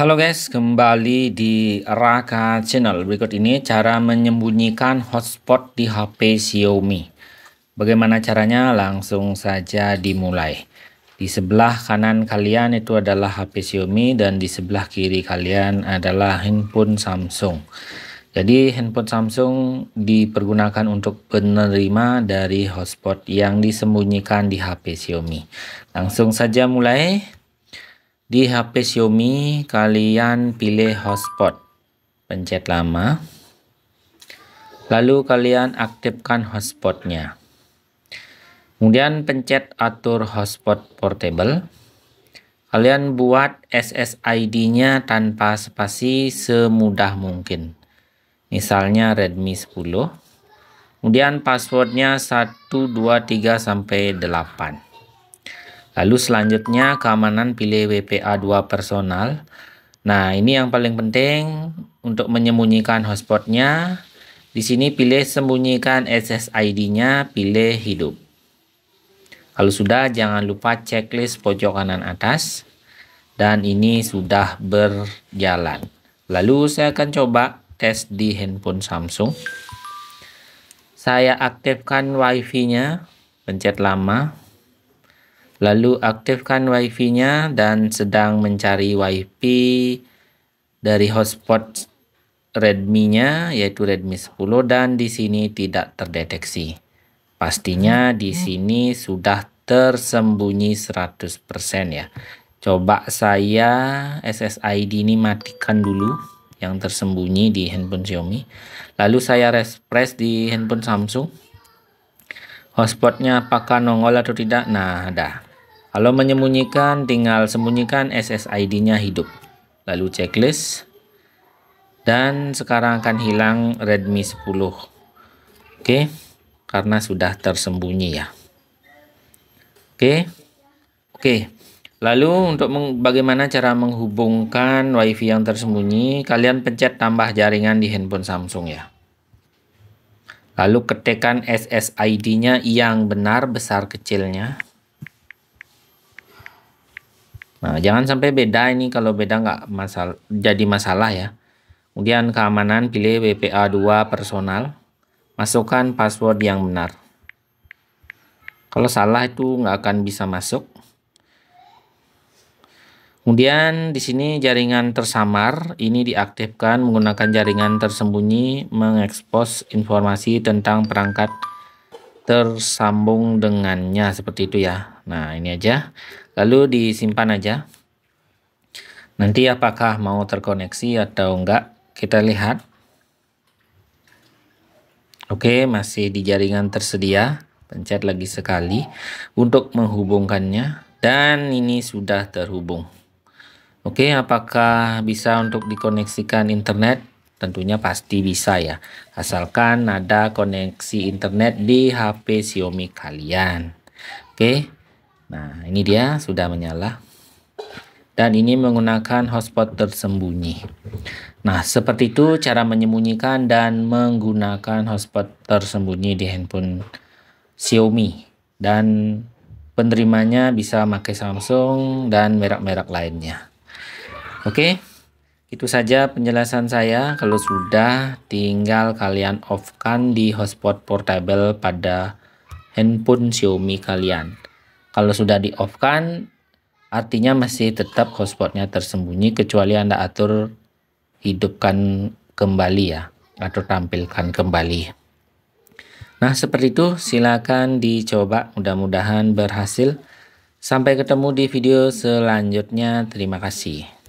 Halo guys, kembali di Raka Channel. Berikut ini cara menyembunyikan hotspot di HP Xiaomi. Bagaimana caranya? Langsung saja dimulai. Di sebelah kanan kalian itu adalah HP Xiaomi dan di sebelah kiri kalian adalah handphone Samsung. Jadi handphone Samsung dipergunakan untuk penerima dari hotspot yang disembunyikan di HP Xiaomi. Langsung saja mulai. Di HP Xiaomi, kalian pilih hotspot. Pencet lama. Lalu kalian aktifkan hotspotnya. Kemudian pencet atur hotspot portable. Kalian buat SSID-nya tanpa spasi semudah mungkin. Misalnya Redmi 10. Kemudian passwordnya 123 sampai 8. Lalu selanjutnya keamanan pilih WPA2 personal. Nah, ini yang paling penting untuk menyembunyikan hotspotnya. Di sini pilih sembunyikan SSID-nya, pilih hidup. Kalau sudah, jangan lupa checklist pojok kanan atas. Dan ini sudah berjalan. Lalu saya akan coba tes di handphone Samsung. Saya aktifkan wi fi nya pencet lama, Lalu aktifkan WiFi-nya dan sedang mencari WiFi dari hotspot Redmi-nya yaitu Redmi 10 dan di sini tidak terdeteksi. Pastinya di sini sudah tersembunyi 100% ya. Coba saya SSID ini matikan dulu yang tersembunyi di handphone Xiaomi. Lalu saya refresh di handphone Samsung. Hotspotnya apakah nongol atau tidak? Nah, dah. Kalau menyembunyikan, tinggal sembunyikan SSID-nya hidup. Lalu checklist. Dan sekarang akan hilang Redmi 10. Oke, karena sudah tersembunyi ya. Oke, oke. Lalu untuk bagaimana cara menghubungkan WiFi yang tersembunyi, kalian pencet tambah jaringan di handphone Samsung ya. Lalu ketikkan SSID-nya yang benar besar kecilnya. Nah, jangan sampai beda ini kalau beda nggak masalah jadi masalah ya. Kemudian keamanan pilih WPA2 personal. Masukkan password yang benar. Kalau salah itu nggak akan bisa masuk. Kemudian di sini jaringan tersamar ini diaktifkan menggunakan jaringan tersembunyi mengekspos informasi tentang perangkat tersambung dengannya seperti itu ya. Nah, ini aja lalu disimpan aja nanti apakah mau terkoneksi atau enggak kita lihat oke masih di jaringan tersedia pencet lagi sekali untuk menghubungkannya dan ini sudah terhubung oke apakah bisa untuk dikoneksikan internet tentunya pasti bisa ya asalkan ada koneksi internet di HP Xiaomi kalian oke Nah, ini dia sudah menyala. Dan ini menggunakan hotspot tersembunyi. Nah, seperti itu cara menyembunyikan dan menggunakan hotspot tersembunyi di handphone Xiaomi. Dan penerimanya bisa pakai Samsung dan merek-merek lainnya. Oke, itu saja penjelasan saya. Kalau sudah, tinggal kalian off-kan di hotspot portable pada handphone Xiaomi kalian. Kalau sudah di off kan artinya masih tetap hotspotnya tersembunyi kecuali Anda atur hidupkan kembali ya atau tampilkan kembali. Nah, seperti itu silakan dicoba mudah-mudahan berhasil. Sampai ketemu di video selanjutnya. Terima kasih.